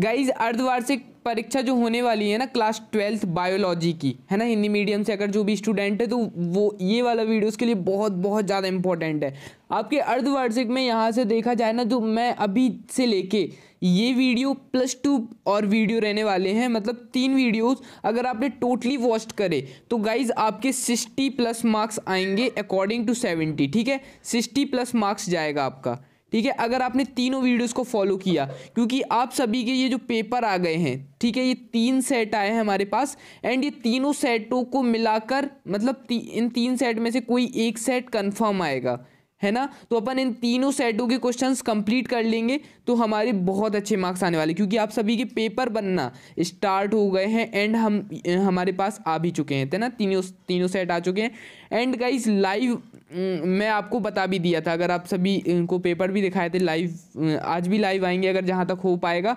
guys अर्धवार्षिक परीक्षा जो होने वाली है ना क्लास ट्वेल्थ बायोलॉजी की है ना हिंदी मीडियम से अगर जो भी स्टूडेंट है तो वो ये वाला वीडियो उसके लिए बहुत बहुत ज़्यादा इंपॉर्टेंट है आपके अर्धवार्षिक में यहाँ से देखा जाए ना जो मैं अभी से लेके ये वीडियो प्लस टू और वीडियो रहने वाले हैं मतलब तीन वीडियोस अगर आपने टोटली वॉस्ट करे तो गाइज आपके सिक्सटी प्लस मार्क्स आएंगे अकॉर्डिंग टू सेवेंटी ठीक है सिक्सटी प्लस मार्क्स जाएगा आपका ठीक है अगर आपने तीनों वीडियोस को फॉलो किया क्योंकि आप सभी के ये जो पेपर आ गए हैं ठीक है ये तीन सेट आए हैं हमारे पास एंड ये तीनों सेटों को मिलाकर मतलब ती, इन तीन सेट में से कोई एक सेट कंफर्म आएगा है ना तो अपन इन तीनों सेटों के क्वेश्चंस कंप्लीट कर लेंगे तो हमारे बहुत अच्छे मार्क्स आने वाले क्योंकि आप सभी के पेपर बनना स्टार्ट हो गए हैं एंड हम हमारे पास आ भी चुके हैं ना तीनों तीनों सेट आ चुके हैं एंड गाइस लाइव हम्म, मैं आपको बता भी दिया था अगर आप सभी इनको पेपर भी दिखाए थे लाइव आज भी लाइव आएंगे अगर जहाँ तक हो पाएगा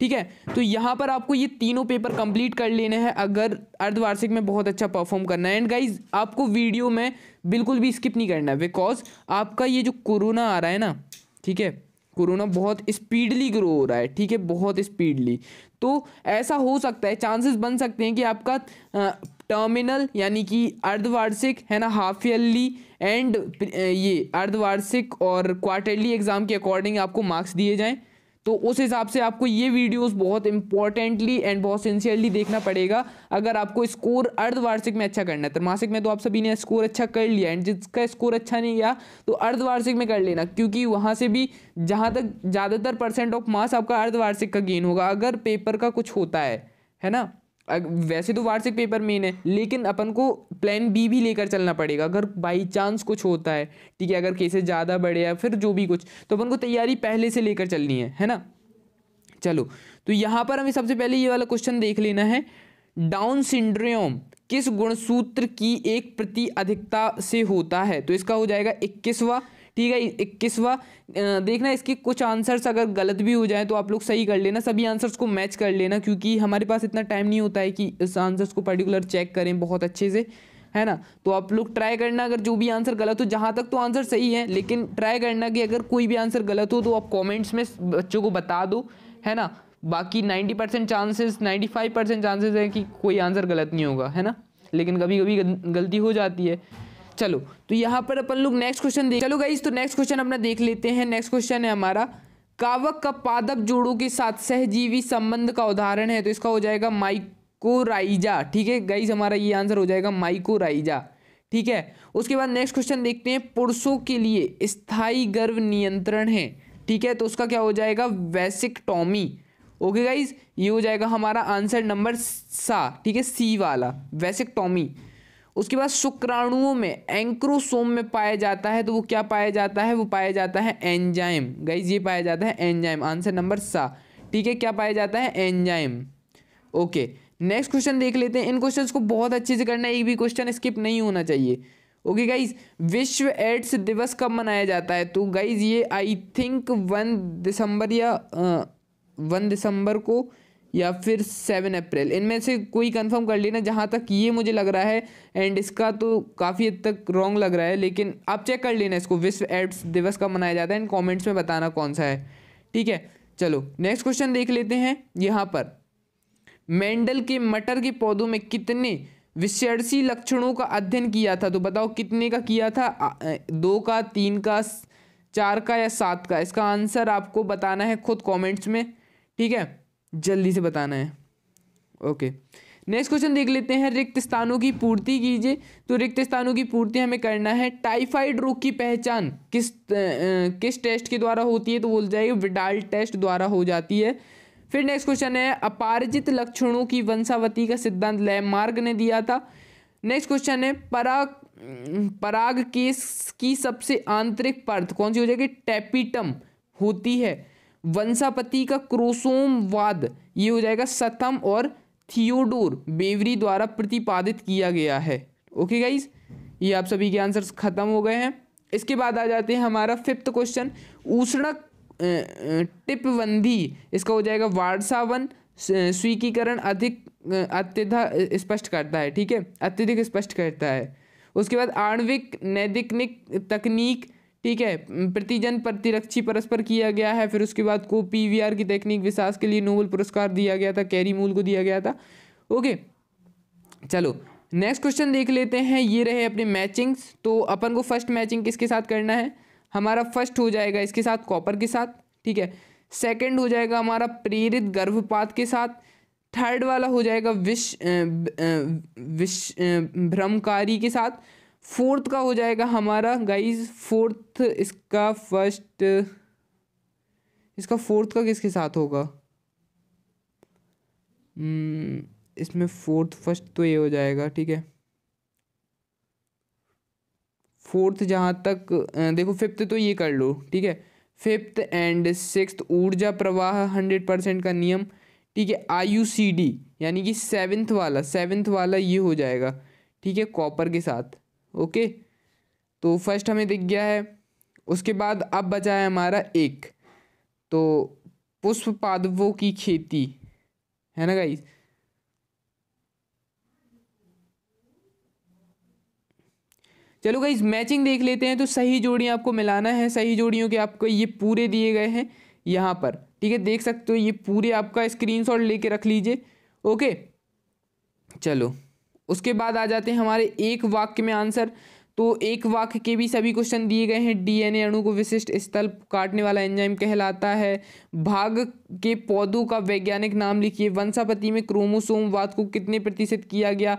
ठीक है तो यहाँ पर आपको ये तीनों पेपर कंप्लीट कर लेने हैं अगर अर्धवार्षिक में बहुत अच्छा परफॉर्म करना है एंड गाइज आपको वीडियो में बिल्कुल भी स्किप नहीं करना है बिकॉज आपका ये जो कोरोना आ रहा है ना ठीक है कोरोना बहुत स्पीडली ग्रो हो रहा है ठीक है बहुत स्पीडली तो ऐसा हो सकता है चांसेस बन सकते हैं कि आपका टर्मिनल यानी कि अर्धवार्षिक है ना हाफ ईयरली एंड ये अर्धवार्षिक और क्वार्टरली एग्ज़ाम के अकॉर्डिंग आपको मार्क्स दिए जाएँ तो उस हिसाब से आपको ये वीडियोस बहुत इंपॉर्टेंटली एंड बहुत सिंसियरली देखना पड़ेगा अगर आपको स्कोर अर्धवार्षिक में अच्छा करना है त्रमासिक तो में तो आप सभी ने स्कोर अच्छा कर लिया एंड जिसका स्कोर अच्छा नहीं गया तो अर्धवार्षिक में कर लेना क्योंकि वहाँ से भी जहाँ तक ज़्यादातर परसेंट ऑफ मार्क्स आपका अर्धवार्षिक का गेन होगा अगर पेपर का कुछ होता है है ना वैसे तो वार्षिक पेपर मेन है लेकिन अपन को प्लान बी भी लेकर चलना पड़ेगा अगर बाई चांस कुछ होता है ठीक है अगर केसेस ज़्यादा बढ़े या फिर जो भी कुछ तो अपन को तैयारी पहले से लेकर चलनी है है ना चलो तो यहाँ पर हमें सबसे पहले ये वाला क्वेश्चन देख लेना है डाउन सिंड्रोम किस गुणसूत्र की एक प्रति अधिकता से होता है तो इसका हो जाएगा इक्कीसवा ठीक है इक्कीसवा देखना इसके कुछ आंसर्स अगर गलत भी हो जाए तो आप लोग सही कर लेना सभी आंसर्स को मैच कर लेना क्योंकि हमारे पास इतना टाइम नहीं होता है कि इस आंसर्स को पर्टिकुलर चेक करें बहुत अच्छे से है ना तो आप लोग ट्राई करना अगर जो भी आंसर गलत हो जहाँ तक तो आंसर सही है लेकिन ट्राई करना कि अगर कोई भी आंसर गलत हो तो आप कॉमेंट्स में बच्चों को बता दो है ना बाकी ninety percent chances ninety five percent chances हैं कि कोई आंसर गलत नहीं होगा है ना लेकिन कभी कभी गलती हो जाती है चलो तो यहाँ पर अपन लोग नेक्स्ट क्वेश्चन देख चलो गाइज तो नेक्स्ट क्वेश्चन अपना देख लेते हैं नेक्स्ट क्वेश्चन है हमारा कावक का पादप जोड़ों के साथ सहजीवी संबंध का उदाहरण है तो इसका हो जाएगा माइकोराइजा ठीक है गाइज हमारा ये आंसर हो जाएगा माइकोराइजा ठीक है उसके बाद नेक्स्ट क्वेश्चन देखते हैं पुरुषों के लिए स्थायी गर्भ नियंत्रण है ठीक है तो उसका क्या हो जाएगा टॉमी ओके गाइज ये हो जाएगा हमारा आंसर नंबर सा ठीक है सी वाला वैसिक टॉमी उसके बाद शुक्राणुओं में एंक्रोसोम में पाया जाता है तो वो क्या पाया जाता है वो पाया जाता है एंजाइम गई ये पाया जाता है एंजाइम आंसर नंबर सा ठीक है क्या पाया जाता है एंजाइम ओके नेक्स्ट क्वेश्चन देख लेते हैं इन क्वेश्चंस को बहुत अच्छे से करना है एक भी क्वेश्चन स्किप नहीं होना चाहिए ओके गाइज विश्व एड्स दिवस कब मनाया जाता है तो गाइज ये आई थिंक वन दिसंबर या वन दिसंबर को या फिर सेवन अप्रैल इनमें से कोई कंफर्म कर लेना जहाँ तक ये मुझे लग रहा है एंड इसका तो काफ़ी हद तक रॉन्ग लग रहा है लेकिन आप चेक कर लेना इसको विश्व एड्स दिवस कब मनाया जाता है एंड कॉमेंट्स में बताना कौन सा है ठीक है चलो नेक्स्ट क्वेश्चन देख लेते हैं यहाँ पर मेंडल के मटर के पौधों में कितने विषयसी लक्षणों का अध्ययन किया था तो बताओ कितने का किया था दो का तीन का चार का या सात का इसका आंसर आपको बताना है खुद कमेंट्स में ठीक है जल्दी से बताना है ओके नेक्स्ट क्वेश्चन देख लेते हैं रिक्त स्थानों की पूर्ति कीजिए तो रिक्त स्थानों की पूर्ति हमें करना है टाइफाइड रोग की पहचान किस आ, किस टेस्ट के द्वारा होती है तो बोल जाएगी विडाल टेस्ट द्वारा हो जाती है फिर नेक्स्ट क्वेश्चन है अपारजित लक्षणों की वंशावती का सिद्धांत लैमार्ग ने दिया था नेक्स्ट क्वेश्चन है पराग पराग केस की सबसे आंतरिक पर्थ कौन सी हो जाएगी टैपिटम होती है वंशापति का क्रोसोमवाद ये हो जाएगा सतम और थियोडोर बेवरी द्वारा प्रतिपादित किया गया है ओके गाइज ये आप सभी के आंसर्स खत्म हो गए हैं इसके बाद आ जाते हैं हमारा फिफ्थ क्वेश्चन उष्ण टिपबंदी इसका हो जाएगा वार्सावन स्वीकीकरण अधिक अत्यधिक स्पष्ट करता है ठीक है अत्यधिक स्पष्ट करता है उसके बाद आणविक नैदिकनिक तकनीक ठीक है प्रतिजन प्रतिरक्षी परस्पर किया गया है फिर उसके बाद को पी की तकनीक विशास के लिए नोबल पुरस्कार दिया गया था कैरी मूल को दिया गया था ओके चलो नेक्स्ट क्वेश्चन देख लेते हैं ये रहे अपने मैचिंग्स तो अपन को फर्स्ट मैचिंग किसके साथ करना है हमारा फर्स्ट हो जाएगा इसके साथ कॉपर के साथ ठीक है सेकंड हो जाएगा हमारा प्रेरित गर्भपात के साथ थर्ड वाला हो जाएगा विश विश भ्रमकारी के साथ फोर्थ का हो जाएगा हमारा गाइज फोर्थ इसका फर्स्ट इसका फोर्थ का किसके साथ होगा hmm, इसमें फोर्थ फर्स्ट तो ये हो जाएगा ठीक है फोर्थ जहाँ तक देखो फिफ्थ तो ये कर लो ठीक है फिफ्थ एंड सिक्स ऊर्जा प्रवाह हंड्रेड परसेंट का नियम ठीक है यू सी डी यानी कि सेवन्थ वाला सेवन्थ वाला ये हो जाएगा ठीक है कॉपर के साथ ओके तो फर्स्ट हमें दिख गया है उसके बाद अब बचा है हमारा एक तो पुष्प पादवों की खेती है ना गाइस चलो गाइज मैचिंग देख लेते हैं तो सही जोड़ी आपको मिलाना है सही जोड़ियों के आपको ये पूरे दिए गए हैं यहाँ पर ठीक है देख सकते हो ये पूरे आपका स्क्रीनशॉट लेके रख लीजिए ओके चलो उसके बाद आ जाते हैं हमारे एक वाक्य में आंसर तो एक वाक्य के भी सभी क्वेश्चन दिए गए हैं डीएनए अणु को विशिष्ट स्थल काटने वाला एंजाइम कहलाता है भाग के पौधों का वैज्ञानिक नाम लिखिए वंशापति में क्रोमोसोमवाद को कितने प्रतिशत किया गया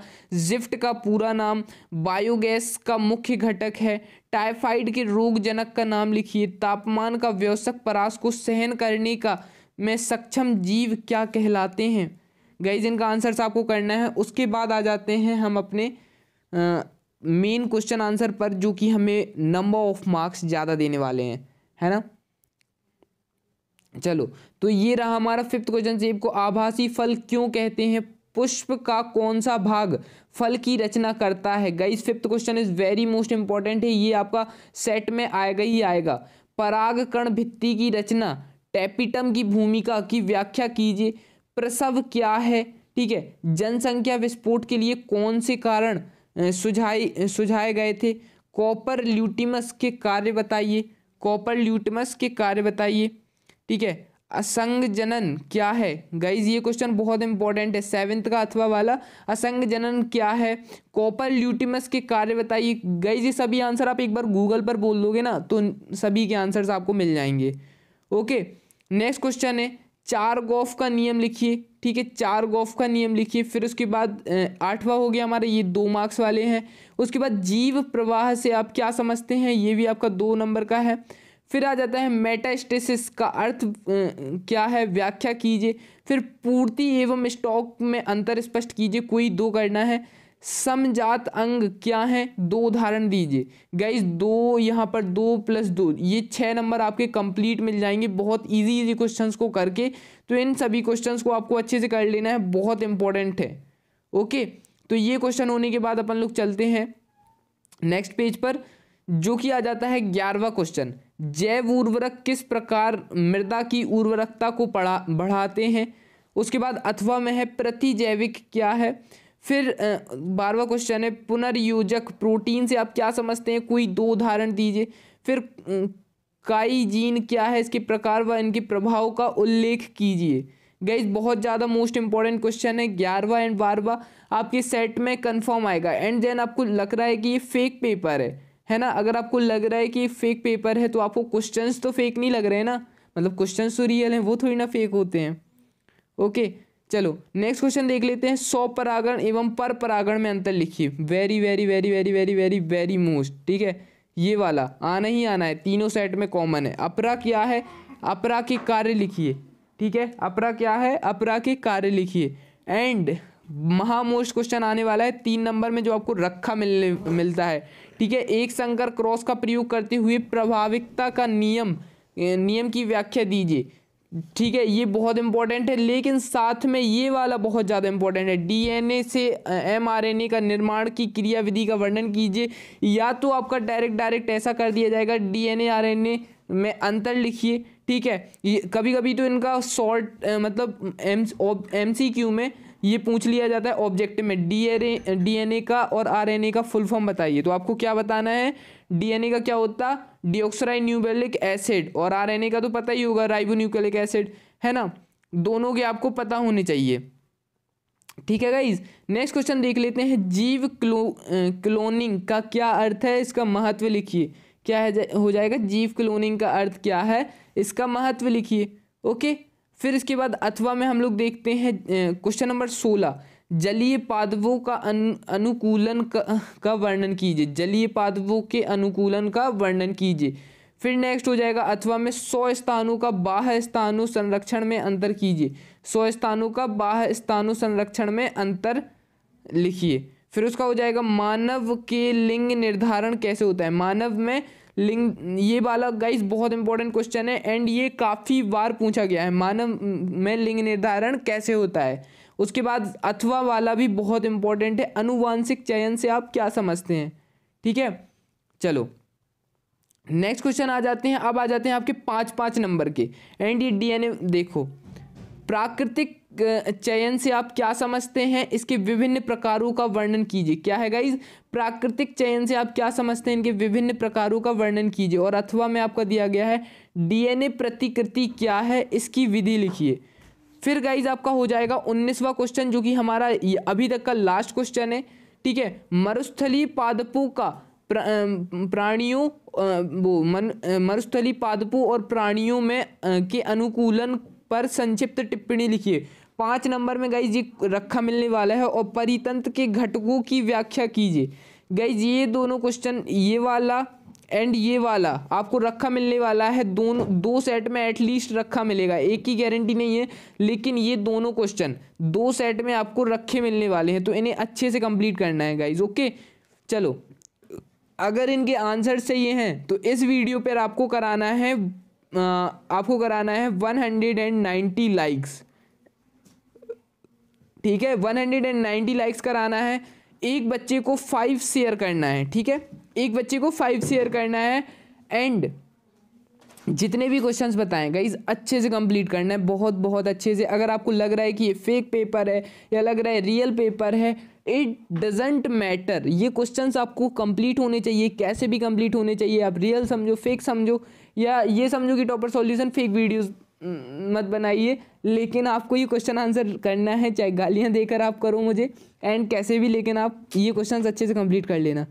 जिफ्ट का पूरा नाम बायोगैस का मुख्य घटक है टाइफाइड के रोगजनक का नाम लिखिए तापमान का व्यवसक परास को सहन करने का में सक्षम जीव क्या कहलाते हैं गाइज इनका आंसर्स आपको करना है उसके बाद आ जाते हैं हम अपने मेन क्वेश्चन आंसर पर जो कि हमें नंबर ऑफ मार्क्स ज़्यादा देने वाले हैं है ना चलो तो ये रहा हमारा फिफ्थ क्वेश्चन सेब को आभासी फल क्यों कहते हैं पुष्प का कौन सा भाग फल की रचना करता है गई fifth question is very most important है ये आपका सेट में आएगा ही आएगा परागकण भित्ति की रचना टैपिटम की भूमिका की व्याख्या कीजिए प्रसव क्या है ठीक है जनसंख्या विस्फोट के लिए कौन से कारण सुझाए सुझाए गए थे कॉपर ल्यूटिमस के कार्य बताइए कॉपर ल्यूटिमस के कार्य बताइए ठीक है असंग जनन क्या है गाइज ये क्वेश्चन बहुत इंपॉर्टेंट है सेवेंथ का अथवा वाला असंग जनन क्या है कॉपर ल्यूटिमस के कार्य बताइए गाइज ये सभी आंसर आप एक बार गूगल पर बोल दोगे ना तो सभी के आंसर्स आपको मिल जाएंगे ओके नेक्स्ट क्वेश्चन है चार गोफ का नियम लिखिए ठीक है चार गोफ का नियम लिखिए फिर उसके बाद आठवां हो गया हमारे ये दो मार्क्स वाले हैं उसके बाद जीव प्रवाह से आप क्या समझते हैं ये भी आपका दो नंबर का है फिर आ जाता है मेटास्टेसिस का अर्थ क्या है व्याख्या कीजिए फिर पूर्ति एवं स्टॉक में अंतर स्पष्ट कीजिए कोई दो करना है समजात अंग क्या हैं दो उदाहरण दीजिए गई दो यहाँ पर दो प्लस दो ये छः नंबर आपके कंप्लीट मिल जाएंगे बहुत इजी इजी क्वेश्चंस को करके तो इन सभी क्वेश्चंस को आपको अच्छे से कर लेना है बहुत इंपॉर्टेंट है ओके तो ये क्वेश्चन होने के बाद अपन लोग चलते हैं नेक्स्ट पेज पर जो कि आ जाता है ग्यारहवा क्वेश्चन जैव उर्वरक किस प्रकार मृदा की उर्वरकता को पढ़ा बढ़ाते हैं उसके बाद अथवा में है प्रतिजैविक क्या है फिर बारहवा क्वेश्चन है पुनर्योजक प्रोटीन से आप क्या समझते हैं कोई दो उदाहरण दीजिए फिर काई जीन क्या है इसके प्रकार व इनके प्रभाव का उल्लेख कीजिए गई बहुत ज़्यादा मोस्ट इंपॉर्टेंट क्वेश्चन है ग्यारहवा एंड बारहवा आपके सेट में कंफर्म आएगा एंड देन आपको लग रहा है कि ये फेक पेपर है है ना अगर आपको लग रहा है कि फेक पेपर है तो आपको क्वेश्चंस तो फेक नहीं लग रहे हैं ना मतलब क्वेश्चंस तो रियल हैं वो थोड़ी ना फेक होते हैं ओके okay, चलो नेक्स्ट क्वेश्चन देख लेते हैं सौ परागण एवं पर परागण में अंतर लिखिए very very very very very very very most ठीक है ये वाला आना ही आना है तीनों सेट में कॉमन है अपरा क्या है अपरा के कार्य लिखिए ठीक है अपरा क्या है अपरा के कार्य लिखिए एंड महामोस्ट क्वेश्चन आने वाला है तीन नंबर में जो आपको रखा मिलने मिलता है ठीक है एक संकर क्रॉस का प्रयोग करते हुए प्रभाविकता का नियम नियम की व्याख्या दीजिए ठीक है ये बहुत इंपॉर्टेंट है लेकिन साथ में ये वाला बहुत ज़्यादा इंपॉर्टेंट है डीएनए से एमआरएनए का निर्माण की क्रियाविधि का वर्णन कीजिए या तो आपका डायरेक्ट डायरेक्ट ऐसा कर दिया जाएगा डीएनए आरएनए में अंतर लिखिए ठीक है कभी कभी तो इनका शॉर्ट मतलब एम एम सी क्यू में ये पूछ लिया जाता है ऑब्जेक्टिव में डी डी एन ए का और आर एन ए का फुल फॉर्म बताइए तो आपको क्या बताना है डीएनए का क्या होता डिओक्सराइड न्यूबेलिक एसिड और आरएनए का तो पता ही होगा न्यूक्लिक एसिड है ना दोनों के आपको पता होने चाहिए ठीक है गाइज नेक्स्ट क्वेश्चन देख लेते हैं जीव क्लो क्लोनिंग का क्या अर्थ है इसका महत्व लिखिए क्या है जा, हो जाएगा जीव क्लोनिंग का अर्थ क्या है इसका महत्व लिखिए ओके फिर इसके बाद अथवा में हम लोग देखते हैं क्वेश्चन नंबर सोलह जलीय पादवों का अनु, अनुकूलन का, का वर्णन कीजिए जलीय पादवों के अनुकूलन का वर्णन कीजिए फिर नेक्स्ट हो जाएगा अथवा में सौ स्थानों का बाह स्थानों संरक्षण में अंतर कीजिए सौ स्थानों का बाह स्थानों संरक्षण में अंतर लिखिए फिर उसका हो जाएगा मानव के लिंग निर्धारण कैसे होता है मानव में लिंग ये वाला गाइस बहुत इंपॉर्टेंट क्वेश्चन है एंड ये काफ़ी बार पूछा गया है मानव में लिंग निर्धारण कैसे होता है उसके बाद अथवा वाला भी बहुत इंपॉर्टेंट है अनुवांशिक चयन से आप क्या समझते हैं ठीक है चलो नेक्स्ट क्वेश्चन आ जाते हैं अब आ जाते हैं आपके पाँच पाँच नंबर के एंड ये डीएनए देखो प्राकृतिक चयन से आप क्या समझते हैं इसके विभिन्न प्रकारों का वर्णन कीजिए क्या है गाइज प्राकृतिक चयन से आप क्या समझते हैं इनके विभिन्न प्रकारों का वर्णन कीजिए और अथवा में आपका दिया गया है डीएनए प्रतिकृति क्या है इसकी विधि लिखिए फिर गाइज आपका हो जाएगा उन्नीसवा क्वेश्चन जो कि हमारा अभी तक का लास्ट क्वेश्चन है ठीक है मरुस्थली पादपों का प्राणियों वो मन मरुस्थली पादपू और प्राणियों में के अनुकूलन पर संक्षिप्त टिप्पणी लिखिए पाँच नंबर में गई जी रखा मिलने वाला है और परितंत्र के घटकों की व्याख्या कीजिए जी ये दोनों क्वेश्चन ये वाला एंड ये वाला आपको रखा मिलने वाला है दोनों दो सेट में एटलीस्ट रखा मिलेगा एक की गारंटी नहीं है लेकिन ये दोनों क्वेश्चन दो सेट में आपको रखे मिलने वाले हैं तो इन्हें अच्छे से कंप्लीट करना है गाइज ओके चलो अगर इनके आंसर सही हैं तो इस वीडियो पर आपको कराना है आ, आपको कराना है one hundred and ninety likes ठीक है one hundred and ninety likes कराना है एक बच्चे को फाइव शेयर करना है ठीक है एक बच्चे को फाइव शेयर करना है एंड जितने भी क्वेश्चंस बताएं गाइज अच्छे से कंप्लीट करना है बहुत बहुत अच्छे से अगर आपको लग रहा है कि ये फेक पेपर है या लग रहा है रियल पेपर है इट डजेंट मैटर ये क्वेश्चंस आपको कंप्लीट होने चाहिए कैसे भी कंप्लीट होने चाहिए आप रियल समझो फेक समझो या ये समझो कि टॉपर सॉल्यूशन फेक वीडियोस मत बनाइए लेकिन आपको ये क्वेश्चन आंसर करना है चाहे गालियाँ देकर आप करो मुझे एंड कैसे भी लेकिन आप ये क्वेश्चन अच्छे से कंप्लीट कर लेना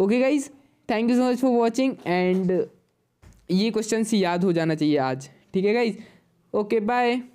okay guys thank you so much for watching and ये क्वेश्चन याद हो जाना चाहिए आज ठीक है गाइज ओके बाय